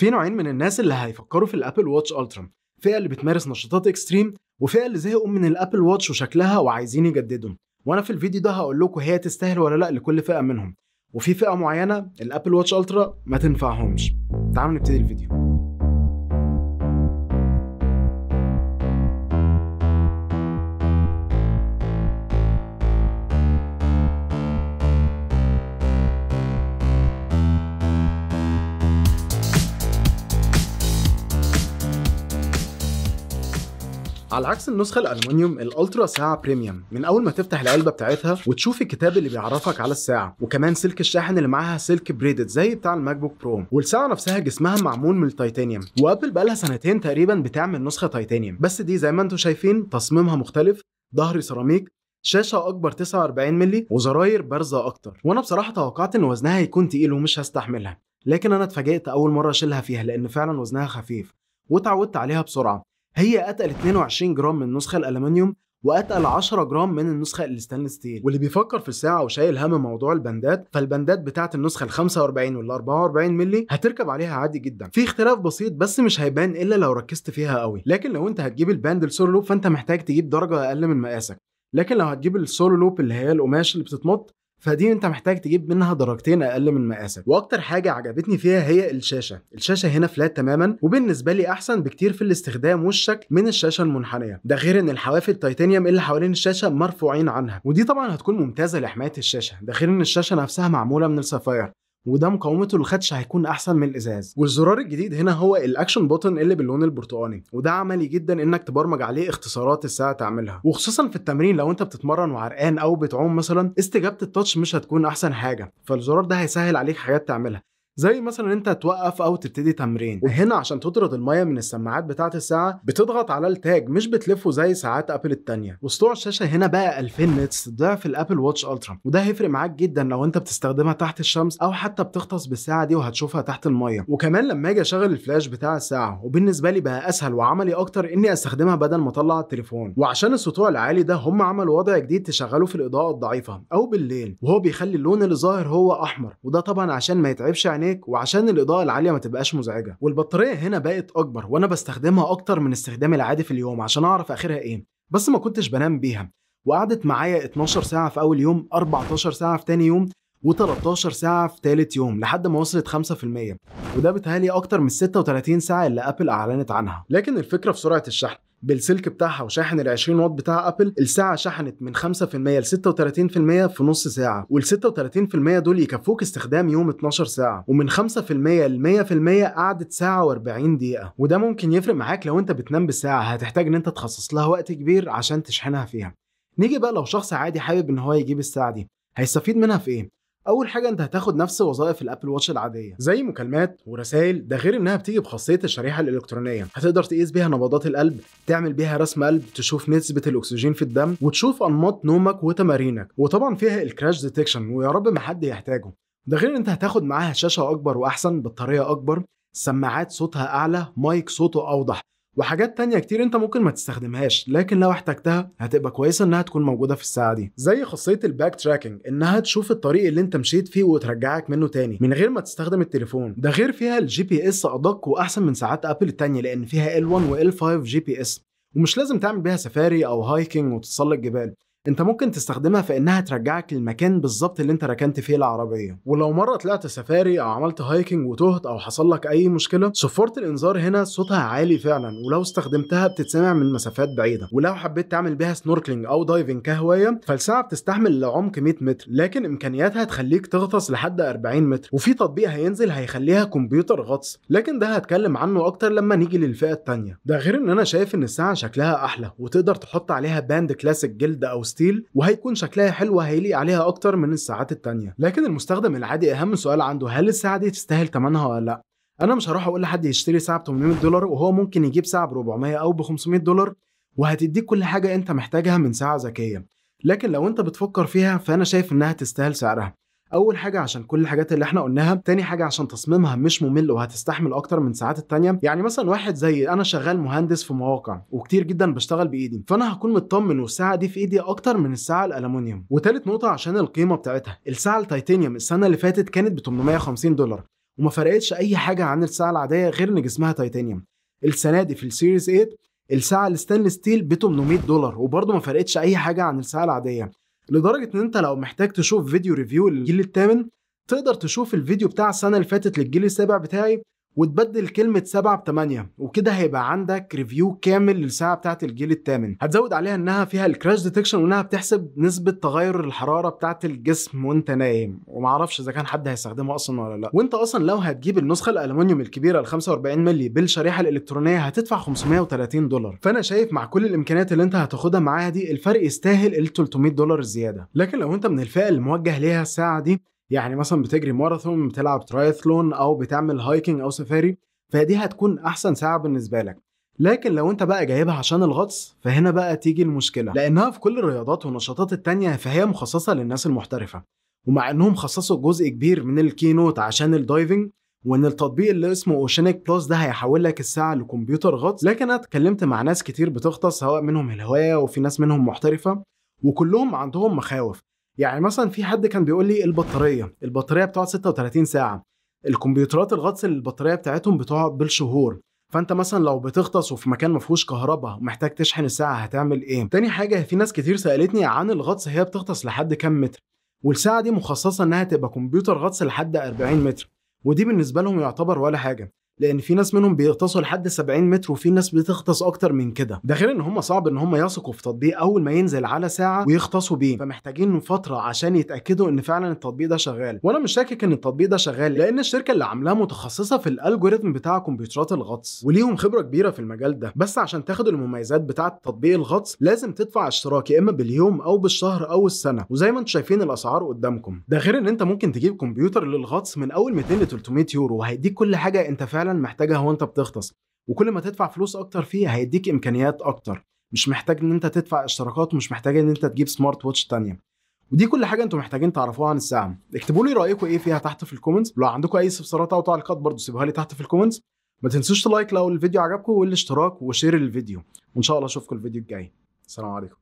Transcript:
في نوعين من الناس اللي هيفكروا في الابل واتش الترا فئه اللي بتمارس نشاطات اكستريم وفئه اللي زهقوا من الابل واتش وشكلها وعايزين يجددوا وانا في الفيديو ده هقول لكم هي تستاهل ولا لا لكل فئه منهم وفي فئه معينه الابل واتش الترا ما تنفعهمش تعالوا نبتدي الفيديو على عكس النسخه الألمنيوم الالترا ساعه بريميوم من اول ما تفتح العلبه بتاعتها وتشوف الكتاب اللي بيعرفك على الساعه وكمان سلك الشاحن اللي معاها سلك بريدد زي بتاع الماك بوك برو والساعه نفسها جسمها معمول من التيتانيوم وابل بقالها سنتين تقريبا بتعمل نسخه تيتانيوم بس دي زي ما انتم شايفين تصميمها مختلف ظهر سيراميك شاشة أكبر 49 مللي وزراير بارزة أكتر، وأنا بصراحة توقعت إن وزنها هيكون تقيل ومش هستحملها، لكن أنا اتفاجئت أول مرة أشيلها فيها لأن فعلا وزنها خفيف، واتعودت عليها بسرعة هي اتقل 22 جرام من النسخه الالمنيوم واتقل 10 جرام من النسخه الستانلس ستيل واللي بيفكر في الساعه وشايل هم موضوع البندات فالبندات بتاعه النسخه ال 45 وال 44 مللي هتركب عليها عادي جدا في اختلاف بسيط بس مش هيبان الا لو ركزت فيها قوي لكن لو انت هتجيب الباند السولو فانت محتاج تجيب درجه اقل من مقاسك لكن لو هتجيب السولو لوب اللي هي القماش اللي بتتمط فدي انت محتاج تجيب منها درجتين اقل من مقاسك واكتر حاجه عجبتني فيها هي الشاشه الشاشه هنا فلات تماما وبالنسبه لي احسن بكتير في الاستخدام والشكل من الشاشه المنحنيه ده غير ان الحواف التيتانيوم اللي حوالين الشاشه مرفوعين عنها ودي طبعا هتكون ممتازه لحمايه الشاشه ده غير ان الشاشه نفسها معموله من السفاير وده مقاومته للخدش هيكون احسن من الازاز والزرار الجديد هنا هو الاكشن بوتن اللي باللون البرتقاني وده عملي جدا انك تبرمج عليه اختصارات الساعه تعملها وخصوصا في التمرين لو انت بتتمرن وعرقان او بتعوم مثلا استجابه التاتش مش هتكون احسن حاجه فالزرار ده هيسهل عليك حاجات تعملها زي مثلا انت توقف او تبتدي تمرين هنا عشان تطرد الميه من السماعات بتاعه الساعه بتضغط على التاج مش بتلفه زي ساعات ابل التانية وسطوع الشاشه هنا بقى 2000 نتس ضعف الابل واتش الترا وده هيفرق معاك جدا لو انت بتستخدمها تحت الشمس او حتى بتغطس بالساعه دي وهتشوفها تحت الميه وكمان لما اجي اشغل الفلاش بتاع الساعه وبالنسبه لي بقى اسهل وعملي اكتر اني استخدمها بدل ما اطلع التليفون وعشان السطوع العالي ده هم عملوا وضع جديد تشغله في الاضاءه الضعيفه او بالليل وهو بيخلي اللون اللي ظاهر هو احمر وده طبعا عشان ما يتعبش عينيه عليك وعشان الاضاءه العاليه ما تبقاش مزعجه والبطاريه هنا بقت اكبر وانا بستخدمها اكتر من استخدامي العادي في اليوم عشان اعرف اخرها ايه بس ما كنتش بنام بيها وقعدت معايا 12 ساعه في اول يوم 14 ساعه في تاني يوم و13 ساعة في تالت يوم لحد ما وصلت 5% وده بيتهيألي أكتر من 36 ساعة اللي أبل أعلنت عنها لكن الفكرة في سرعة الشحن بالسلك بتاعها وشاحن ال 20 واط بتاع ابل الساعه شحنت من 5% ل 36% في نص ساعه وال 36% دول يكفوك استخدام يوم 12 ساعه ومن 5% ل 100% قعدت ساعه و40 دقيقه وده ممكن يفرق معاك لو انت بتنام بالساعه هتحتاج ان انت تخصص لها وقت كبير عشان تشحنها فيها نيجي بقى لو شخص عادي حابب ان هو يجيب الساعه دي هيستفيد منها في ايه اول حاجه انت هتاخد نفس وظائف الابل واتش العاديه زي مكالمات ورسائل ده غير انها بتيجي بخاصيه الشريحه الالكترونيه هتقدر تقيس بيها نبضات القلب تعمل بيها رسم قلب تشوف نسبه الاكسجين في الدم وتشوف انماط نومك وتمارينك وطبعا فيها الكراش ديتكشن ويا رب ما حد يحتاجه ده غير ان انت هتاخد معاها شاشه اكبر واحسن بطاريه اكبر سماعات صوتها اعلى مايك صوته اوضح وحاجات تانية كتير انت ممكن ما تستخدمهاش لكن لو احتجتها هتبقى كويسة انها تكون موجودة في الساعة دي زي خاصية الباك تراكنج انها تشوف الطريق اللي انت مشيت فيه وترجعك منه تاني من غير ما تستخدم التليفون ده غير فيها الجي بي اس ادق واحسن من ساعات ابل التانية لان فيها ال 1 وال 5 جي بي اس ومش لازم تعمل بيها سفاري او هايكنج وتتسلق جبال انت ممكن تستخدمها في انها ترجعك للمكان بالظبط اللي انت ركنت فيه العربيه ولو مره طلعت سفاري او عملت هايكنج وتهت او حصل لك اي مشكله صفاره الانذار هنا صوتها عالي فعلا ولو استخدمتها بتتسمع من مسافات بعيده ولو حبيت تعمل بيها سنوركلينج او دايفنج كهوايه فالساعه بتستحمل لعمق 100 متر لكن امكانياتها تخليك تغطس لحد 40 متر وفي تطبيق هينزل هيخليها كمبيوتر غطس لكن ده هتكلم عنه اكتر لما نيجي للفئه الثانيه ده غير ان انا شايف ان الساعه شكلها احلى وتقدر تحط عليها باند كلاسيك جلد او ستيل وهيكون شكلها حلو وهيليق عليها اكتر من الساعات التانية لكن المستخدم العادي اهم سؤال عنده هل الساعه دي تستاهل ثمنها ولا لا انا مش هروح اقول لحد يشتري ساعه ب 800 دولار وهو ممكن يجيب ساعه ب 400 او ب 500 دولار وهتديك كل حاجه انت محتاجها من ساعه ذكيه لكن لو انت بتفكر فيها فانا شايف انها تستاهل سعرها اول حاجه عشان كل الحاجات اللي احنا قلناها تاني حاجه عشان تصميمها مش ممل وهتستحمل اكتر من ساعات التانية يعني مثلا واحد زي انا شغال مهندس في مواقع وكتير جدا بشتغل بايدي فانا هكون مطمن والساعه دي في ايدي اكتر من الساعه الالومنيوم وتالت نقطه عشان القيمه بتاعتها الساعه التيتانيوم السنه اللي فاتت كانت ب 850 دولار وما فرقتش اي حاجه عن الساعه العاديه غير ان جسمها تيتانيوم السنه دي في السيريز 8 الساعه الستانلس ستيل ب 800 دولار وبرضه ما فرقتش اي حاجه عن الساعه العاديه لدرجه ان انت لو محتاج تشوف فيديو ريفيو للجيل الثامن تقدر تشوف الفيديو بتاع السنه اللي فاتت للجيل السابع بتاعي وتبدل كلمة سبعة بتمانية وكده هيبقى عندك ريفيو كامل للساعة بتاعة الجيل الثامن هتزود عليها انها فيها الكراش ديتكشن وانها بتحسب نسبة تغير الحرارة بتاعة الجسم وانت نايم ومعرفش اذا كان حد هيستخدمها اصلا ولا لا وانت اصلا لو هتجيب النسخة الالومنيوم الكبيرة ال 45 مللي بالشريحة الالكترونية هتدفع 530 دولار فانا شايف مع كل الامكانيات اللي انت هتاخدها معاها دي الفرق يستاهل ال 300 دولار الزيادة لكن لو انت من الفئة الموجه ليها الساعة دي يعني مثلا بتجري ماراثون بتلعب ترايثلون او بتعمل هايكنج او سفاري فدي هتكون احسن ساعه بالنسبه لك لكن لو انت بقى جايبها عشان الغطس فهنا بقى تيجي المشكله لانها في كل الرياضات والنشاطات التانية فهي مخصصه للناس المحترفه ومع انهم خصصوا جزء كبير من الكينوت عشان الدايفنج وان التطبيق اللي اسمه اوشينيك بلس ده هيحول لك الساعه لكمبيوتر غطس لكن انا اتكلمت مع ناس كتير بتغطس سواء منهم الهوايه وفي ناس منهم محترفه وكلهم عندهم مخاوف يعني مثلا في حد كان بيقول لي البطاريه البطاريه بتقعد 36 ساعه الكمبيوترات الغطس البطاريه بتاعتهم بتقعد بالشهور فانت مثلا لو بتغطس وفي مكان ما فيهوش كهرباء ومحتاج تشحن الساعه هتعمل ايه تاني حاجه في ناس كتير سالتني عن الغطس هي بتغطس لحد كام متر والساعه دي مخصصه انها تبقى كمبيوتر غطس لحد 40 متر ودي بالنسبه لهم يعتبر ولا حاجه لان في ناس منهم بيغطسوا لحد 70 متر وفي ناس بتغطس اكتر من كده ده غير ان هم صعب ان هم يثقوا في تطبيق اول ما ينزل على ساعه ويغطسوا بيه فمحتاجين فتره عشان يتاكدوا ان فعلا التطبيق ده شغال وانا مش شاكك ان التطبيق ده شغال لان الشركه اللي عاملاه متخصصه في الالجوريثم بتاع كمبيوترات الغطس وليهم خبره كبيره في المجال ده بس عشان تاخدوا المميزات بتاعه تطبيق الغطس لازم تدفع اشتراك يا اما باليوم او بالشهر او السنه وزي ما انتم شايفين الاسعار قدامكم ده غير ان انت ممكن تجيب كمبيوتر للغطس من اول 200 ل 300 يورو وهيديك كل حاجه انت فعلا فعلا محتاجها وانت بتغطس وكل ما تدفع فلوس اكتر فيه هيديك امكانيات اكتر مش محتاج ان انت تدفع اشتراكات ومش محتاج ان انت تجيب سمارت واتش تانية ودي كل حاجه انتم محتاجين تعرفوها عن الساعه اكتبوا لي رايكم ايه فيها تحت في الكومنتس لو عندكم اي استفسارات او تعليقات برضو سيبوها لي تحت في الكومنتس ما تنسوش تلايك لو الفيديو عجبكم والاشتراك وشير الفيديو وان شاء الله اشوفكم الفيديو الجاي السلام عليكم